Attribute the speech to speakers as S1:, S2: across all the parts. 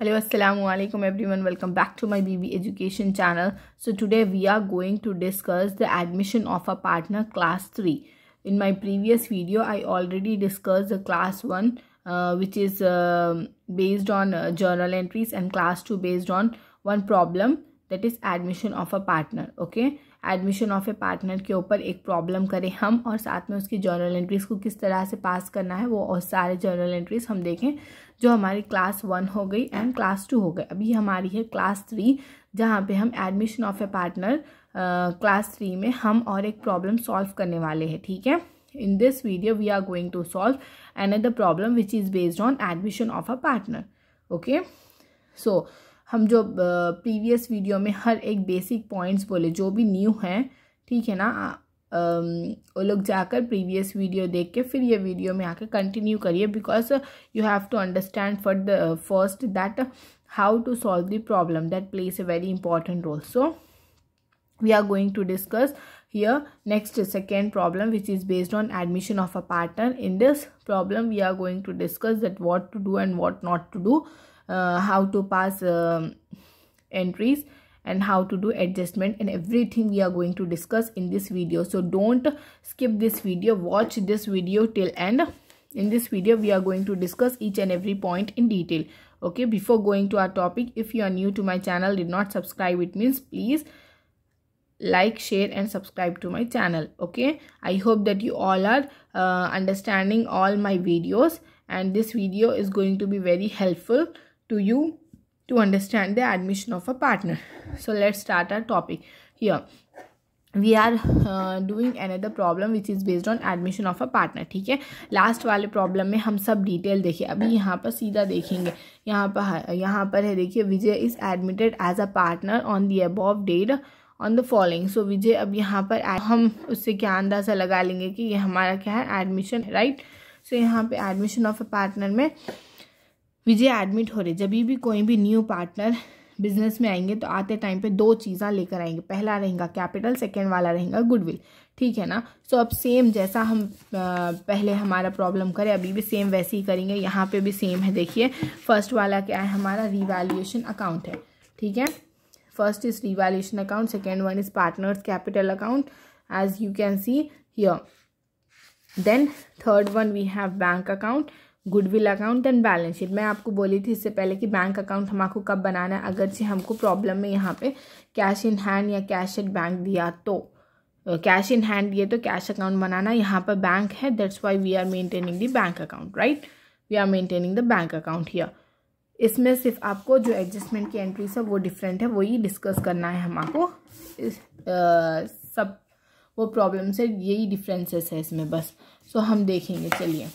S1: Hello Aslam everyone welcome back to my B B education channel so today we are going to discuss the admission of a partner class three in my previous video I already discuss the class one which is based on journal entries and class two based on one problem that is admission of a partner okay admission of a partner के ऊपर एक problem करें हम और साथ में उसकी journal entries को किस तरह से पास करना है वो और सारे जर्नल एंट्रीज हम देखें जो हमारी क्लास वन हो गई एंड क्लास टू हो गई अभी हमारी है क्लास थ्री जहाँ पे हम admission of a partner class three में हम और एक प्रॉब्लम सॉल्व करने वाले हैं ठीक है this video we are going to to solve other problem which is based on admission of a partner okay so हम जो प्रीवियस वीडियो में हर एक बेसिक पॉइंट्स बोले जो भी न्यू हैं ठीक है ना वो लोग जाकर प्रीवियस वीडियो देख के फिर ये वीडियो में आकर कंटिन्यू करिए because you have to understand for the first that how to solve the problem that plays a very important role so we are going to discuss here next second problem which is based on admission of a pattern in this problem we are going to discuss that what to do and what not to do uh, how to pass uh, entries and how to do adjustment and everything we are going to discuss in this video so don't skip this video watch this video till end in this video we are going to discuss each and every point in detail okay before going to our topic if you are new to my channel did not subscribe it means please like share and subscribe to my channel okay i hope that you all are uh, understanding all my videos and this video is going to be very helpful to you to understand the admission of a partner. So let's start our topic here. We are doing another problem which is based on admission of a partner ठीक है last वाले problem में हम सब detail देखें अभी यहाँ पर सीधा देखेंगे यहाँ पर यहाँ पर है देखिए Vijay is admitted as a partner on the above date on the following so Vijay अब यहाँ पर हम उससे क्या अंदाज़ा लगा लेंगे कि ये हमारा क्या है एडमिशन राइट सो so, यहाँ पे एडमिशन ऑफ अ पार्टनर में विजय एडमिट हो रहे जब भी कोई भी न्यू पार्टनर बिजनेस में आएंगे तो आते टाइम पे दो चीज़ा लेकर आएंगे पहला रहेगा कैपिटल सेकेंड वाला रहेगा गुडविल ठीक है ना सो so, अब सेम जैसा हम पहले हमारा प्रॉब्लम करें अभी भी सेम वैसे ही करेंगे यहाँ पे भी सेम है देखिए फर्स्ट वाला क्या है हमारा रिवैल्यूएशन अकाउंट है ठीक है first is revaluation account second one is partners capital account as you can see here then third one we have bank account goodwill account and balance sheet मैं आपको बोली थी इससे पहले कि बैंक अकाउंट हम आपको कब बनाना है अगर से हमको प्रॉब्लम में यहाँ पे कैश इन हैंड या कैश एट बैंक दिया तो कैश इन हैंड दिए तो कैश अकाउंट बनाना यहाँ पर बैंक है that's why we are maintaining the bank account right we are maintaining the bank account here इसमें सिर्फ आपको जो एडजस्टमेंट की एंट्रीज है वो डिफरेंट है वही डिस्कस करना है हम आपको इस आ, सब वो प्रॉब्लम से यही डिफरेंसेस है इसमें बस सो so, हम देखेंगे चलिए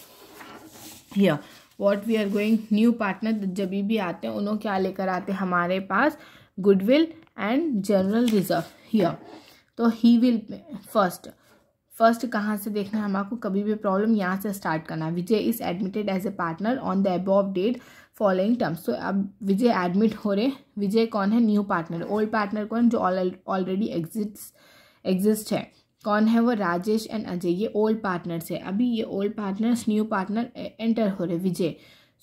S1: here what we are going new partner जब भी आते हैं उन्होंने क्या लेकर आते हैं हमारे पास goodwill and general reserve here तो ही विल फर्स्ट फर्स्ट कहाँ से देखना है हमारे कभी भी प्रॉब्लम यहाँ से स्टार्ट करना है Vijay is admitted as a partner on the above date following terms तो अब विजय एडमिट हो रहे विजय कौन है न्यू पार्टनर ओल्ड पार्टनर कौन जो ऑलरेडी एग्जिट एग्जिस्ट है कौन है वो राजेश एंड अजय ये ओल्ड पार्टनर्स है अभी ये old partners new partner enter हो रहे Vijay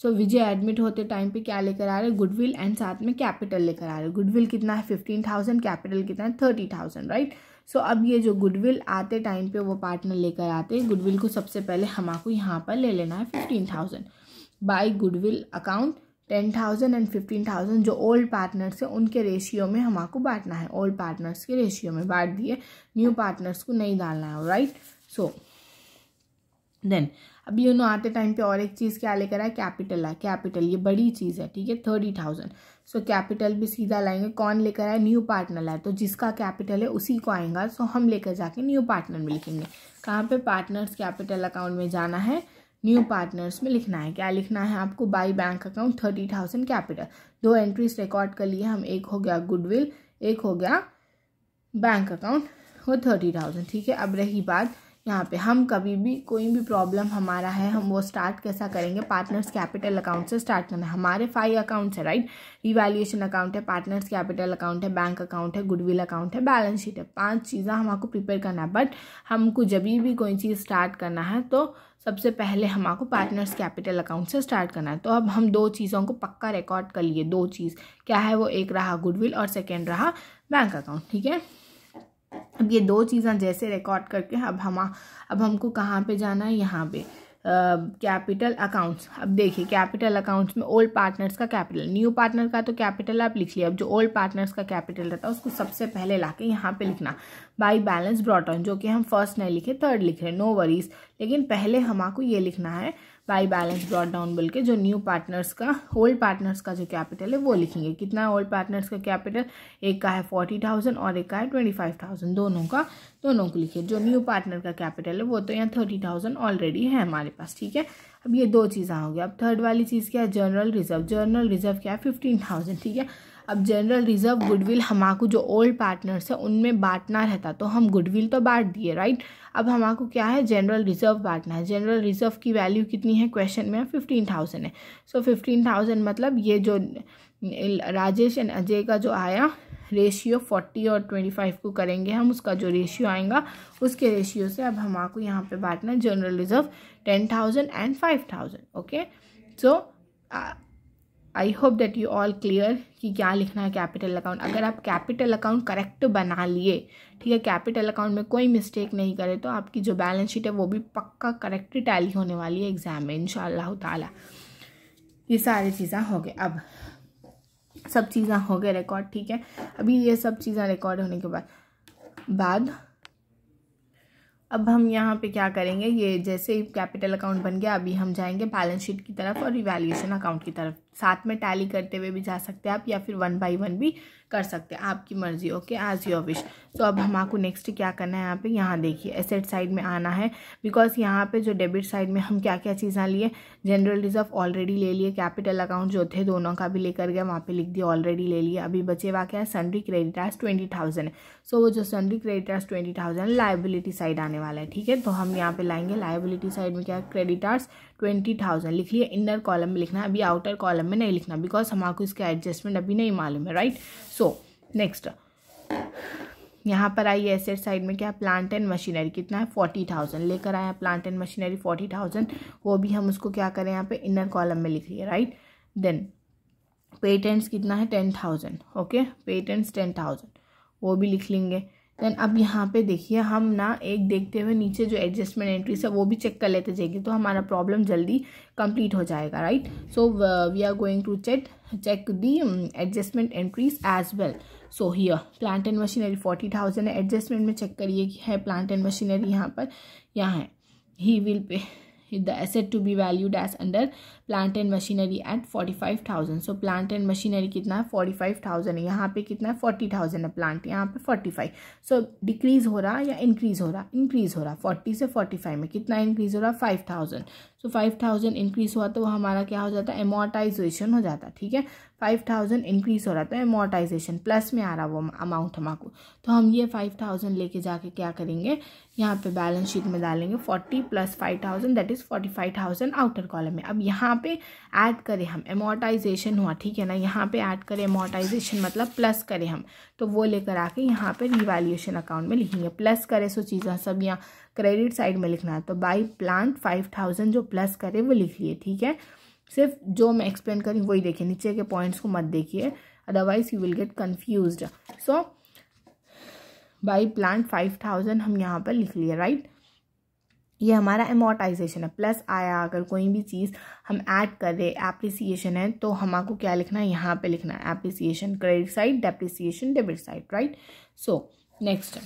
S1: so so, Vijay admit होते टाइम पे क्या लेकर आ रहे गुडविल एंड साथ में कैपिटल लेकर आ रहे गुडविल कितना है फिफ्टीन थाउजेंड कैपिटल कितना है थर्टी थाउजेंड राइट सो अब ये जो गुडविल आते टाइम पे वो पार्टनर लेकर आते गुडविल को सबसे पहले हमारे आपको यहाँ पर ले लेना है fifteen thousand by goodwill account ten thousand and fifteen thousand जो ओल्ड पार्टनर्स हैं उनके रेशियो में हम आपको बांटना है ओल्ड पार्टनर्स के रेशियो में बांट दिए न्यू पार्टनर्स को नहीं डालना है राइट सो देन अभी उन्होंने आते टाइम पे और एक चीज़ क्या लेकर आए कैपिटल है कैपिटल ये बड़ी चीज़ है ठीक है थर्टी थाउजेंड सो कैपिटल भी सीधा लाएंगे कौन लेकर आए न्यू पार्टनर है तो जिसका कैपिटल है उसी को आएगा सो हम लेकर जाके न्यू पार्टनर में लिखेंगे कहाँ पे पार्टनर्स कैपिटल अकाउंट में जाना है न्यू पार्टनर्स में लिखना है क्या लिखना है आपको by bank account thirty thousand capital दो एंट्रीज रिकॉर्ड कर लिए हम एक हो गया गुडविल एक हो गया बैंक अकाउंट वो थर्टी थाउजेंड ठीक है अब रही बात यहाँ पे हम कभी भी कोई भी प्रॉब्लम हमारा है हम वो स्टार्ट कैसा करेंगे पार्टनर्स कैपिटल अकाउंट से स्टार्ट करना है हमारे फाइव अकाउंट्स है राइट रिवैल्यूएशन अकाउंट है पार्टनर्स कैपिटल अकाउंट है बैंक अकाउंट है गुडविल अकाउंट है बैलेंस शीट है पांच चीज़ें हमको प्रिपेयर करना है बट हमको जब भी कोई चीज़ स्टार्ट करना है तो सबसे पहले हम आपको पार्टनर्स कैपिटल अकाउंट से स्टार्ट करना है तो अब हम दो चीज़ों को पक्का रिकॉर्ड कर लिए दो चीज़ क्या है वो एक रहा गुडविल और सेकेंड रहा बैंक अकाउंट ठीक है अब ये दो चीज़ें जैसे रिकॉर्ड करके अब हम अब हमको कहाँ पे जाना है यहाँ पे कैपिटल अकाउंट्स अब देखिए कैपिटल अकाउंट्स में ओल्ड पार्टनर्स का कैपिटल न्यू पार्टनर का तो कैपिटल आप लिख लिया अब जो ओल्ड पार्टनर्स का कैपिटल रहता है उसको सबसे पहले ला के यहाँ पर लिखना बाई बैलेंस ब्रॉटन जो कि हम फर्स्ट नहीं लिखे थर्ड लिख रहे नो वरीज लेकिन पहले आपको ये लिखना है बाई बैलेंस ब्रॉड डाउन बोल के जो न्यू पार्टनर्स का ओल्ड पार्टनर्स का जो कैपिटल है वो लिखेंगे कितना ओल्ड पार्टनर्स का कैपिटल एक का है फोर्टी थाउजेंड और एक का है ट्वेंटी फाइव थाउजेंड दोनों का दोनों को लिखिए जो न्यू पार्टनर का कैपिटल है वो तो यहाँ थर्टी थाउजेंड ऑलरेडी है हमारे पास ठीक है अब ये दो चीज़ें हो गई अब थर्ड वाली चीज़ क्या है जनरल रिजर्व जनरल रिजर्व क्या है फिफ्टीन थाउजेंड ठीक है अब जनरल रिजर्व गुडविल हमारे जो ओल्ड पार्टनर्स है उनमें बांटना रहता तो हम गुडविल तो बांट दिए राइट अब हमाको क्या है जनरल रिजर्व बांटना है जनरल रिजर्व की वैल्यू कितनी है क्वेश्चन में फिफ्टीन थाउजेंड है सो फिफ्टीन थाउजेंड मतलब ये जो राजेश एंड अजय का जो आया रेशियो फोर्टी और ट्वेंटी फाइव को करेंगे हम उसका जो रेशियो आएगा उसके रेशियो से अब हमारे यहाँ पर बांटना है general reserve ten thousand and five thousand okay so I hope that you all clear कि क्या लिखना है कैपिटल अकाउंट अगर आप कैपिटल अकाउंट करेक्ट बना लिए ठीक है कैपिटल अकाउंट में कोई मिस्टेक नहीं करे तो आपकी जो बैलेंस शीट है वो भी पक्का करेक्ट टैली होने वाली है एग्जाम में इन ताला ये सारी चीज़ें हो गए अब सब चीज़ें हो गए रिकॉर्ड ठीक है अभी ये सब चीज़ें रिकॉर्ड होने के बाद बाद अब हम यहाँ पे क्या करेंगे ये जैसे ही कैपिटल अकाउंट बन गया अभी हम जाएंगे बैलेंस शीट की तरफ और रिवैल्यूशन अकाउंट की तरफ साथ में टैली करते हुए भी जा सकते हैं आप या फिर वन बाई वन भी कर सकते हैं आपकी मर्जी ओके एज योर विश तो अब हम आपको नेक्स्ट क्या करना है यहाँ पे यहाँ देखिए एसेट साइड में आना है बिकॉज यहाँ पे जो डेबिट साइड में हम क्या क्या चीज़ें लिए जनरल रिजर्व ऑलरेडी ले लिए कैपिटल अकाउंट जो थे दोनों का भी लेकर गया वहाँ पे लिख दिया ऑलरेडी ले लिए अभी बचे हुआ क्या है सनरी क्रेडिटार्स ट्वेंटी थाउजेंड सो वो जो sundry creditors twenty thousand liability side आने वाला है ठीक है तो हम यहाँ पे लाएंगे लाइबिलिटी साइड में क्या क्रेडिटार्स ट्वेंटी थाउजेंड लिख लिए इनर कॉलम में लिखना है अभी आउटर कॉलम कॉलम में नहीं लिखना बिकॉज हमारे इसके एडजस्टमेंट अभी नहीं मालूम है राइट सो नेक्स्ट यहाँ पर आई एसेट साइड में क्या है प्लांट एंड मशीनरी कितना है फोर्टी थाउजेंड लेकर आया plant and machinery forty thousand वो भी हम उसको क्या करें यहाँ पे इनर कॉलम में लिख रही है राइट देन पेटेंट्स कितना है ten thousand okay patents ten thousand वो भी लिख लेंगे देन अब यहाँ पे देखिए हम ना एक देखते हुए नीचे जो एडजस्टमेंट एंट्रीज है वो भी चेक कर लेते जाएंगे तो हमारा प्रॉब्लम जल्दी कंप्लीट हो जाएगा right so we are going to check check adjustment entries as well so so plant and machinery forty thousand है एडजस्टमेंट में चेक करिए कि है प्लांट एंड मशीनरी यहाँ पर यहाँ है he will pay the asset to be valued as under plant and machinery at forty five thousand so plant and machinery कितना है फोर्टी फाइव थाउजेंड है यहाँ पे कितना है फोर्टी थाउजेंड है प्लांट यहाँ पे फोर्टी फाइव सो डिक्रीज़ हो रहा या इंक्रीज़ हो रहा इंक्रीज़ हो रहा फोर्टी से फोर्टी फाइव में कितना इंक्रीज़ हो रहा five thousand so five thousand increase हुआ तो वो हमारा क्या हो जाता है एमोर्टाइजेशन हो जाता है ठीक है फाइव थाउजेंड इंक्रीज़ हो रहा था एमोटाइजेशन प्लस में आ रहा वो अमाउंट हमारे तो हम ये फाइव थाउजेंड लेके जाके क्या करेंगे यहाँ पे बैलेंस शीट में डालेंगे forty plus five thousand that is forty five thousand outer column में अब यहाँ यहाँ पे ऐड करें हम एमोटाइजेशन हुआ ठीक है ना यहाँ पे ऐड करें एमोटाइजेशन मतलब प्लस करें हम तो वो लेकर आके यहाँ पे रिवैल्यूएशन अकाउंट में लिखेंगे प्लस करें सो चीज़ें सब यहाँ क्रेडिट साइड में लिखना है तो बाई प्लांट फाइव थाउजेंड जो प्लस करे वो लिख लिए ठीक है सिर्फ जो मैं एक्सप्लेन करी वही देखिए नीचे के पॉइंट्स को मत देखिए otherwise you will get confuse so by plant five thousand हम यहाँ पर लिख लिए राइट ये हमारा एमोटाइजेशन है प्लस आया अगर कोई भी चीज़ हम ऐड कर रहे एप्रिसिएशन है तो आपको क्या लिखना है यहाँ पे लिखना है appreciation credit side depreciation debit side right so next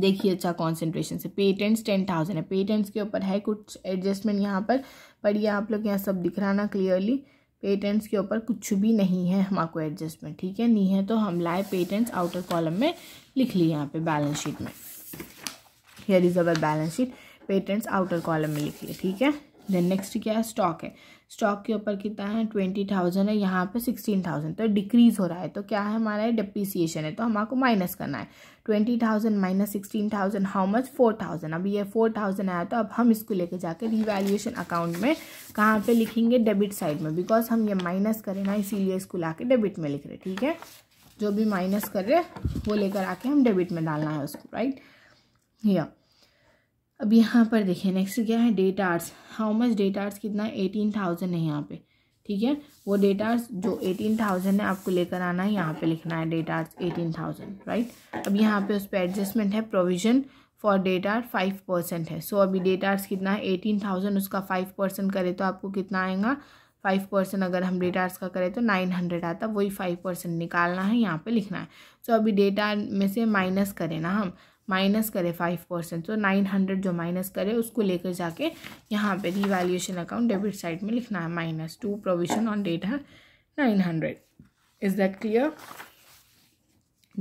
S1: देखिए अच्छा कॉन्सेंट्रेशन से पेटेंट्स टेन थाउजेंड है पेटेंट्स के ऊपर है कुछ एडजस्टमेंट यहाँ पर पढ़िए आप लोग यहाँ सब दिख रहा ना क्लियरली पेटेंट्स के ऊपर कुछ भी नहीं है हमको एडजस्टमेंट ठीक है नहीं है तो हम लाए पेटेंट्स आउटर कॉलम में लिख लिए यहाँ पे बैलेंस शीट में here is our balance sheet patents outer column में लिख लिया ठीक है देन नेक्स्ट क्या है स्टॉक है स्टॉक के ऊपर कितना है ट्वेंटी थाउजेंड है यहाँ पे सिक्सटीन थाउजेंड तो डिक्रीज हो रहा है तो क्या है हमारा डिप्रिसिएशन है तो हम आपको माइनस करना है twenty thousand minus sixteen thousand how much four thousand अब ये फोर थाउजेंड आया तो अब हम इसको लेके जाके रिवैल्यूएशन अकाउंट में कहाँ पे लिखेंगे डेबिट साइड में बिकॉज हम ये माइनस करें ना इसीलिए इसको ला के डेबिट में लिख रहे ठीक है जो भी माइनस कर रहे वो लेकर आके हम डेबिट में डालना है उसको राइट right? या अब यहाँ पर देखिए नेक्स्ट क्या है debtors how much debtors कितना एटीन थाउजेंड है यहाँ पे ठीक है वो डेट आर्स जो एटीन थाउजेंड है आपको लेकर आना है यहाँ पे लिखना है debtors eighteen thousand right अब यहाँ पे उस पर एडजस्टमेंट है provision for debtors five percent है सो so, अभी डेट आर्ट्स कितना है एटीन थाउजेंड उसका फाइव परसेंट करें तो आपको कितना आएगा फाइव परसेंट अगर हम डेट आर्स का करें तो नाइन हंड्रेड आता वही फाइव परसेंट निकालना है यहाँ पे लिखना है सो so, अभी डेट में से माइनस करें ना हम माइनस करे फाइव परसेंट तो नाइन हंड्रेड जो माइनस करे उसको लेकर जाके यहाँ पे रिवैल्यूएशन अकाउंट डेबिट साइड में लिखना है माइनस टू प्रोविजन ऑन डेटा nine hundred is that clear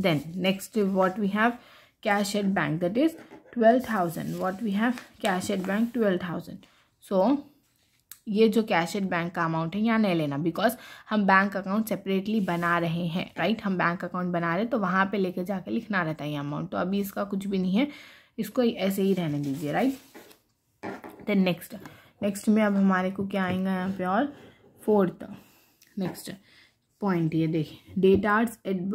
S1: then next what we have cash at bank that is twelve thousand what we have cash at bank twelve thousand so ये जो cash at bank का amount है यहाँ नहीं लेना because हम bank account separately बना रहे हैं राइट हम बैंक अकाउंट बना रहे तो वहाँ पे लेके जाके लिखना रहता है ये अमाउंट तो अभी इसका कुछ भी नहीं है इसको ऐसे ही रहने दीजिए राइट देन नेक्स्ट नेक्स्ट में अब हमारे को क्या आएगा यहाँ पे और फोर्थ नेक्स्ट पॉइंट ये देखिए आर्ट्स एट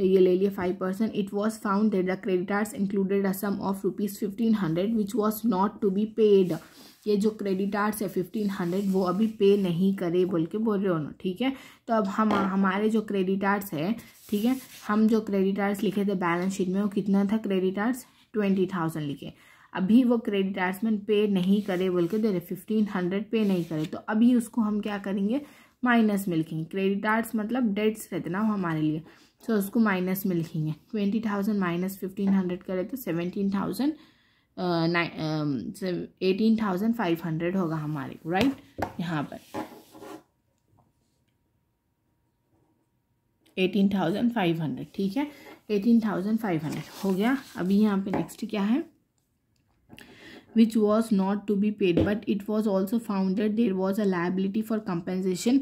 S1: ये ले लिए five percent it was found that the arts included a sum of rupees fifteen hundred which was not to be paid ये जो क्रेडिटार्स है फिफ्टीन हंड्रेड वो अभी पे नहीं करे बोल के बोल रहे हो ना ठीक है तो अब हम हमारे जो क्रेडिटार्स है ठीक है हम जो क्रेडिटार्स लिखे थे बैलेंस शीट में वो कितना था क्रेडिटार्स ट्वेंटी थाउजेंड लिखे अभी वो क्रेडिटार्स में पे नहीं करे बोल के दे रहे फिफ्टीन हंड्रेड पे नहीं करे तो अभी उसको हम क्या करेंगे माइनस में लिखेंगे क्रेडिटार्स मतलब डेट्स रहते ना वो हमारे लिए सो उसको माइनस में लिखेंगे twenty thousand minus fifteen hundred करे तो seventeen thousand eighteen thousand five hundred होगा हमारे को राइट यहाँ पर एटीन थाउजेंड फाइव हंड्रेड ठीक है एटीन थाउजेंड फाइव हंड्रेड हो गया अभी यहाँ पे नेक्स्ट क्या है which was not to be paid but it was also founded there was a liability for for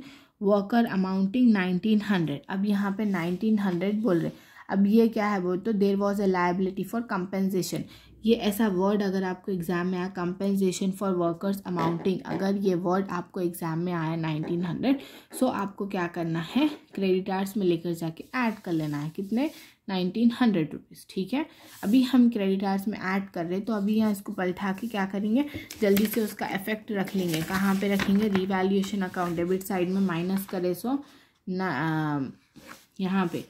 S1: worker amounting nineteen hundred अब यहाँ पे नाइनटीन हंड्रेड बोल रहे अब ये क्या है बोल तो there was a liability for compensation ये ऐसा वर्ड अगर आपको एग्ज़ाम में आया कंपेंसेशन फॉर वर्कर्स अमाउंटिंग अगर ये वर्ड आपको एग्ज़ाम में आया 1900 सो आपको क्या करना है क्रेडिट आर्ट्स में लेकर जाके ऐड कर लेना है कितने नाइनटीन हंड्रेड रुपीज़ ठीक है अभी हम क्रेडिट आर्ट्स में ऐड कर रहे हैं तो अभी यहाँ इसको पलटा के क्या करेंगे जल्दी से उसका इफेक्ट रख लेंगे कहाँ पर रखेंगे रिवैल्यूएशन अकाउंट डेबिट साइड में माइनस करे सो ना यहाँ पर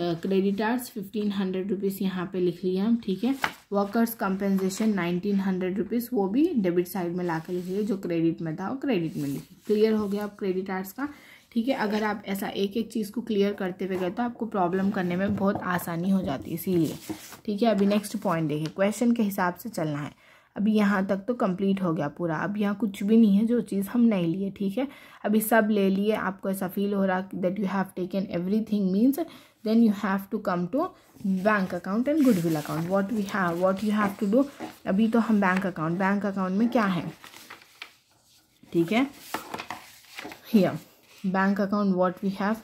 S1: creditors fifteen hundred rupees यहाँ पर लिख लिए हम ठीक है workers compensation nineteen hundred rupees वो भी डेबिट साइड में ला कर लिख लीजिए जो क्रेडिट में था वो क्रेडिट में लिखिए क्लियर हो गया आप क्रेडिट आर्ट्स का ठीक है अगर आप ऐसा एक एक चीज़ को क्लियर करते हुए गए तो आपको प्रॉब्लम करने में बहुत आसानी हो जाती है इसीलिए ठीक है अभी नेक्स्ट पॉइंट देखिए क्वेश्चन के हिसाब से चलना है अभी यहाँ तक तो कंप्लीट हो गया पूरा अब यहाँ कुछ भी नहीं है जो चीज़ हम नहीं लिए ठीक है अभी सब ले लिए आपको ऐसा फील हो रहा that you have taken everything means then you have to come to bank account and goodwill account what we have what you have to do अभी तो हम बैंक अकाउंट बैंक अकाउंट में क्या है ठीक है या bank account what we have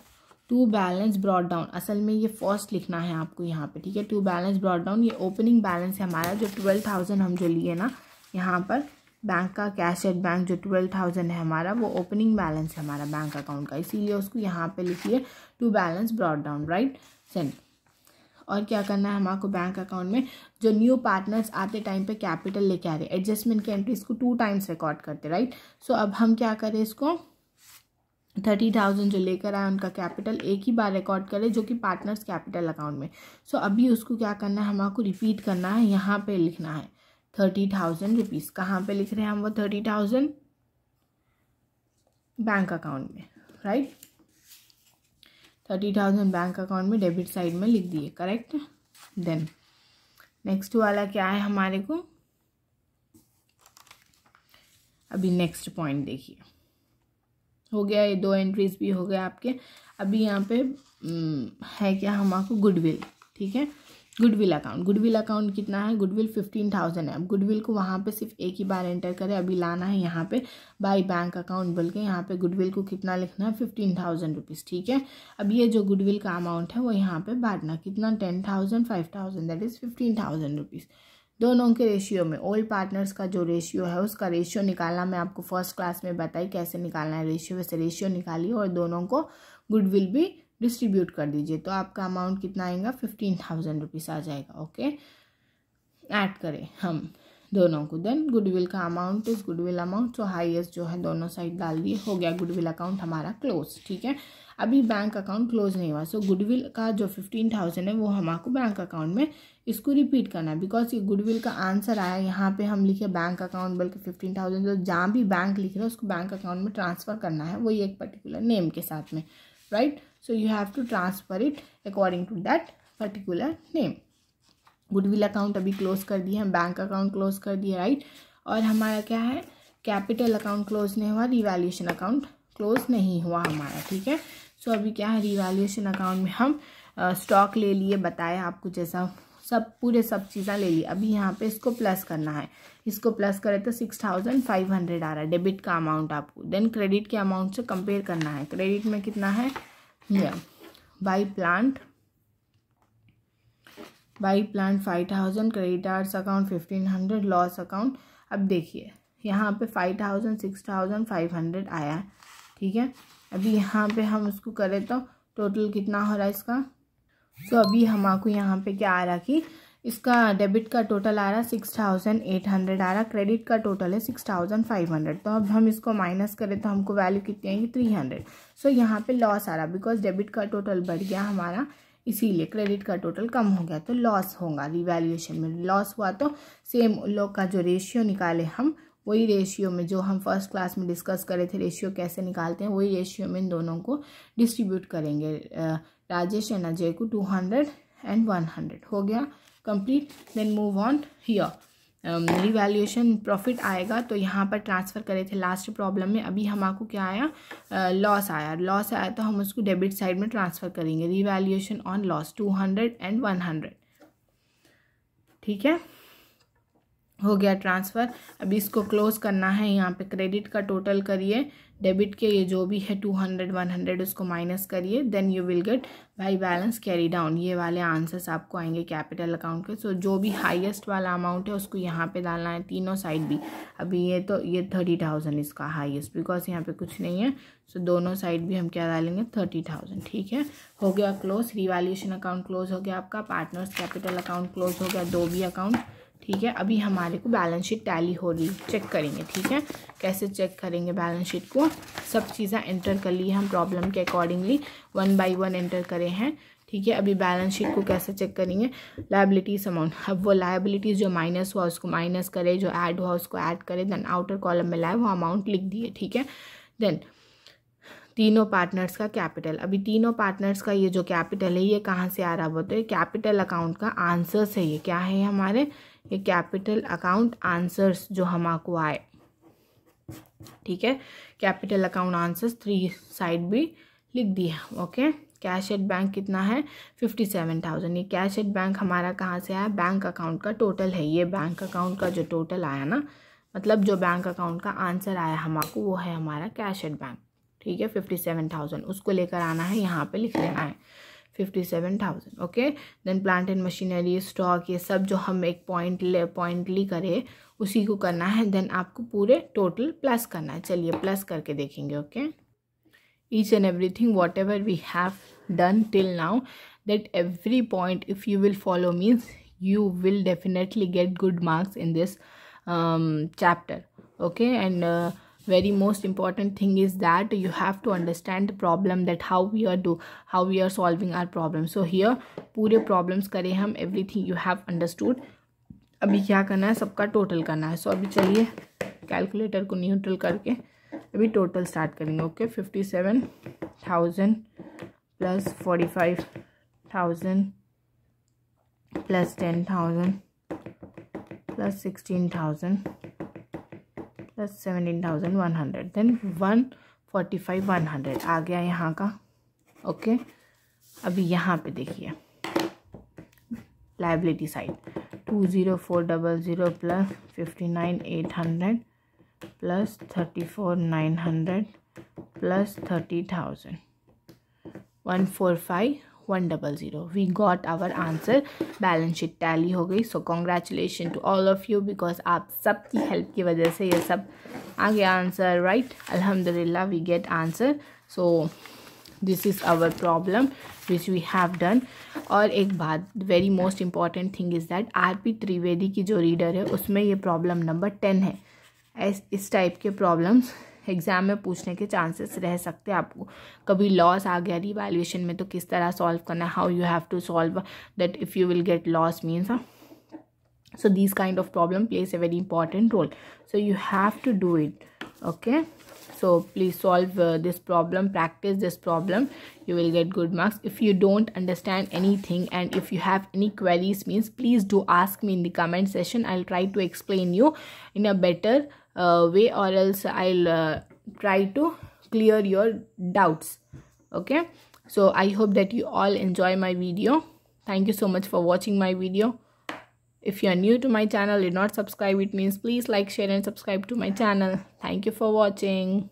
S1: to balance brought down असल में ये फर्स्ट लिखना है आपको यहाँ पे ठीक है टू बैलेंस ब्रॉड डाउन ये ओपनिंग बैलेंस है हमारा जो ट्वेल्व थाउजेंड हम जो लिए ना यहाँ पर बैंक का कैश एट बैंक जो ट्वेल्व थाउजेंड है हमारा वो ओपनिंग बैलेंस है हमारा बैंक अकाउंट का इसीलिए उसको यहाँ पे लिखिए to balance brought down right सेंड और क्या करना है हमारे बैंक अकाउंट में जो न्यू पार्टनर्स आते टाइम पे कैपिटल लेके आ रहे एडजस्टमेंट की एंट्री इसको टू टाइम्स रिकॉर्ड करते राइट सो so, अब हम क्या करें इसको थर्टी थाउजेंड जो लेकर आए उनका कैपिटल एक ही बार रिकॉर्ड करें जो कि पार्टनर्स कैपिटल अकाउंट में सो so, अभी उसको क्या करना है हमारे को रिपीट करना है यहाँ पे लिखना है थर्टी थाउजेंड रुपीज़ कहाँ पे लिख रहे हैं हम वो थर्टी थाउजेंड बैंक अकाउंट में right thirty thousand bank account में डेबिट साइड में लिख दिए करेक्ट देन नेक्स्ट वाला क्या है हमारे को अभी नेक्स्ट पॉइंट देखिए हो गया ये दो एंट्रीज भी हो गए आपके अभी यहाँ पे है क्या हम आपको गुडविल ठीक है गुडविल अकाउंट गुडविल अकाउंट कितना है गुडविल फिफ्टीन थाउजेंड है अब गुडविल को वहाँ पे सिर्फ एक ही बार एंटर करें अभी लाना है यहाँ पे बाय बैंक अकाउंट बोल के यहाँ पे गुडविल को कितना लिखना है फिफ्टीन थाउजेंड रुपीज़ ठीक है अब ये जो गुडविल का अमाउंट है वो यहाँ पे बांटना कितना ten thousand five thousand that is fifteen thousand rupees दोनों के रेशियो में ओल्ड पार्टनर्स का जो रेशियो है उसका रेशियो निकालना मैं आपको फर्स्ट क्लास में बताई कैसे निकालना है रेशियो वैसे रेशियो निकालिए और दोनों को गुडविल भी डिस्ट्रीब्यूट कर दीजिए तो आपका अमाउंट कितना आएगा फिफ्टीन थाउजेंड रुपीज़ आ जाएगा ओके ऐड करें हम दोनों को देन गुडविल का अमाउंट इज गुडविल अमाउंट तो हाइएस्ट जो है दोनों साइड डाल दिए हो गया गुडविल अकाउंट हमारा क्लोज ठीक है अभी बैंक अकाउंट क्लोज नहीं हुआ सो so, गुडविल का जो फिफ्टीन थाउजेंड है वो हम आपको बैंक अकाउंट में इसको रिपीट करना है बिकॉज ये गुडविल का आंसर आया यहाँ पे हम लिखे बैंक अकाउंट बल्कि फिफ्टीन थाउजेंड तो जहाँ भी बैंक लिख रहे हैं उसको बैंक अकाउंट में ट्रांसफ़र करना है वही एक पर्टिकुलर नेम के साथ में right so you have to transfer it according to that particular name goodwill account अभी क्लोज कर दिए हम बैंक अकाउंट क्लोज कर दिए राइट और हमारा क्या है कैपिटल अकाउंट क्लोज नहीं हुआ रिवैल्यूशन अकाउंट क्लोज नहीं हुआ हमारा ठीक है सो so, अभी क्या है रिवैल्यूशन अकाउंट में हम स्टॉक ले लिए बताया आपको जैसा सब पूरे सब चीज़ें ले ली अभी यहाँ पे इसको प्लस करना है इसको प्लस करें तो सिक्स थाउजेंड फाइव हंड्रेड आ रहा है डेबिट का अमाउंट आपको देन क्रेडिट के अमाउंट से कंपेयर करना है क्रेडिट में कितना है by plant by plant five thousand creditors account fifteen hundred loss account अब देखिए यहाँ पे five thousand six thousand five hundred आया है ठीक है अभी यहाँ पे हम उसको करें तो टोटल कितना हो रहा है इसका तो अभी हमको यहाँ पे क्या आ रहा कि इसका डेबिट का टोटल आ रहा सिक्स थाउजेंड एट हंड्रेड आ रहा क्रेडिट का टोटल है सिक्स थाउजेंड फाइव हंड्रेड तो अब हम इसको माइनस करें तो हमको वैल्यू कितनी आएगी थ्री हंड्रेड सो यहाँ पे लॉस आ रहा बिकॉज डेबिट का टोटल बढ़ गया हमारा इसीलिए क्रेडिट का टोटल कम हो गया तो लॉस होगा रिवैल्यूएशन में लॉस हुआ तो सेम लोग का जो रेशियो निकाले हम वही रेशियो में जो हम फर्स्ट क्लास में डिस्कस करे थे रेशियो कैसे निकालते हैं वही रेशियो में इन दोनों को डिस्ट्रीब्यूट करेंगे राजेश एंड अजय को two hundred and one hundred हो गया complete then move on here revaluation profit आएगा तो यहाँ पर ट्रांसफ़र करे थे लास्ट प्रॉब्लम में अभी आपको क्या आया लॉस uh, आया लॉस आया तो हम उसको डेबिट साइड में ट्रांसफ़र करेंगे revaluation on loss two hundred and one hundred ठीक है हो गया ट्रांसफ़र अब इसको क्लोज़ करना है यहाँ पे क्रेडिट का टोटल करिए डेबिट के ये जो भी है टू हंड्रेड वन हंड्रेड उसको माइनस करिए then you will get by balance carry down ये वाले आंसर्स आपको आएंगे कैपिटल अकाउंट के सो so, जो भी हाईएस्ट वाला अमाउंट है उसको यहाँ पे डालना है तीनों साइड भी अभी ये तो ये थर्टी थाउजेंड इसका हाईएस्ट बिकॉज यहाँ पे कुछ नहीं है सो so, दोनों साइड भी हम क्या डालेंगे थर्टी थाउजेंड ठीक है हो गया क्लोज रिवैल्यूशन अकाउंट क्लोज हो गया आपका पार्टनर्स कैपिटल अकाउंट क्लोज हो गया दो भी अकाउंट ठीक है अभी हमारे को बैलेंस शीट टैली हो रही चेक करेंगे ठीक है कैसे चेक करेंगे बैलेंस शीट को सब चीज़ें एंटर कर ली हम प्रॉब्लम के accordingly one by one enter करे हैं ठीक है अभी बैलेंस शीट को कैसे चेक करेंगे लाइबिलिटीज अमाउंट अब वो लाइबिलिटीज़ जो माइनस हुआ उसको माइनस करे जो ऐड हुआ उसको ऐड करे देन आउटर कॉलम में लाए वो अमाउंट लिख दिए ठीक है देन तीनों पार्टनर्स का कैपिटल अभी तीनों पार्टनर्स का ये जो कैपिटल है ये कहाँ से आ रहा बोलते है कैपिटल अकाउंट तो का आंसर्स है ये क्या है हमारे ये कैपिटल अकाउंट आंसर्स जो हमको आए ठीक है capital account answers three side भी लिख दिया ओके कैश एट बैंक कितना है फिफ्टी सेवन थाउजेंड ये कैश एट बैंक हमारा कहाँ से आया बैंक अकाउंट का टोटल है ये बैंक अकाउंट का जो टोटल आया ना मतलब जो बैंक अकाउंट का आंसर आया हमको वो है हमारा कैश एट बैंक ठीक है फिफ्टी सेवन थाउजेंड उसको लेकर आना है यहाँ पे लिख लेना है fifty seven thousand okay then plant and machinery stock ये सब जो हम एक पॉइंट ले पॉइंटली करें उसी को करना है देन आपको पूरे टोटल प्लस करना है चलिए प्लस करके देखेंगे okay each and everything whatever we have done till now that every point if you will follow means you will definitely get good marks in this chapter okay and very most important thing is that you have to understand the problem that how we are do how we are solving our problem so here pure problems kare hum everything you have understood abhi kya karna hai sabka total karna hai so, abhi chaliye calculator ko neutral karke abhi total start karenge okay 57000 plus thousand plus forty five thousand plus ten thousand plus sixteen thousand plus seventeen thousand one hundred then one forty five one hundred आ गया यहाँ का okay अभी यहाँ पे देखिए liability side two zero four double zero plus fifty nine eight hundred plus thirty four nine hundred plus thirty thousand one four five one double zero we got our answer balance sheet tally हो गई सो congratulation to all of you because आप सबकी help की वजह से ये सब आ गया आंसर राइट अल्हम्दुलिल्लाह we get answer so this is our problem which we have done और एक बात very most important thing is that R P Trivedi की जो रीडर है उसमें ये प्रॉब्लम नंबर टेन है इस टाइप के प्रॉब्लम्स एग्जाम में पूछने के चांसेस रह सकते हैं आपको कभी लॉस आ गया रिवैल्यूएशन में तो किस तरह सॉल्व करना how you have to solve that if you will get loss means so this kind of problem plays a very important role so you have to do it okay so please solve this problem practice this problem you will get good marks if you don't understand anything and if you have any queries means please do ask me in the comment session I try to explain you in a better uh, way or else i'll uh, try to clear your doubts okay so i hope that you all enjoy my video thank you so much for watching my video if you are new to my channel and not subscribe it means please like share and subscribe to my channel thank you for watching